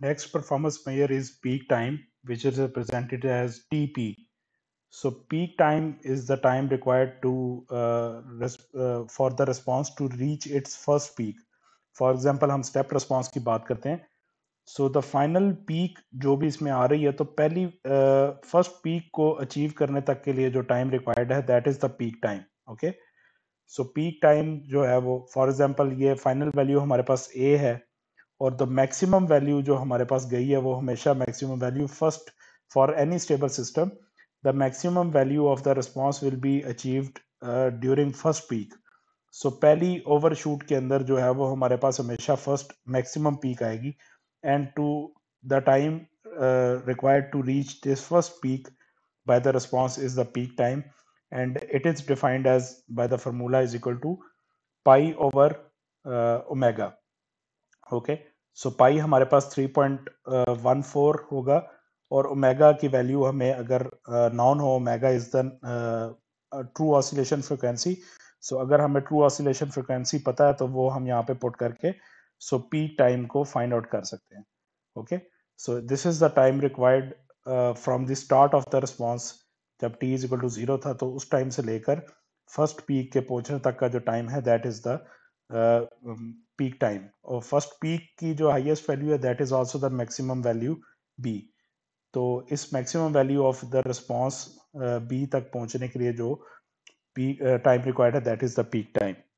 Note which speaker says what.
Speaker 1: next performance measure is peak time, which is represented as TP. So peak time is the time required to uh, uh, for the response to reach its first peak. For example, हम step response की बात करते हैं So the final peak जो भी इसमें आ रही है तो पहली uh, first peak को achieve करने तक के लिए जो time required है that is the peak time. Okay? So peak time जो है वो for example ये final value हमारे पास a है और द मैक्सिमम वैल्यू जो हमारे पास गई है वो हमेशा maximum value first for any stable system the maximum value of the response will be achieved during first peak so पहली ओवरशूट के अंदर जो है वो हमारे पास हमेशा फर्स्ट मैक्सिमम पीक आएगी and to the time required to reach this first peak by the response is the peak time and it is defined as by the formula is equal to pi over omega okay okay so pi हमारे पास 3.14 uh, होगा और omega की value हमें अगर non uh, हो omega is the true oscillation frequency so अगर हमें ट्रू ऑसिलेशन फ्रिक्वेंसी पता है तो वो हम यहाँ पे पुट करके सो पी टाइम को फाइंड आउट कर सकते हैं okay so this is the time required from the start of the response जब T is equal to zero था तो उस टाइम से लेकर फर्स्ट पीक के पहुंचने तक का जो टाइम है that is the peak uh, time um, और फर्स्ट पीक की जो हाईएस्ट वैल्यू है that is also the maximum value B तो इस maximum value of the response B तक पहुंचने के लिए जो पीक टाइम रिक्वायर्ड है that is the peak time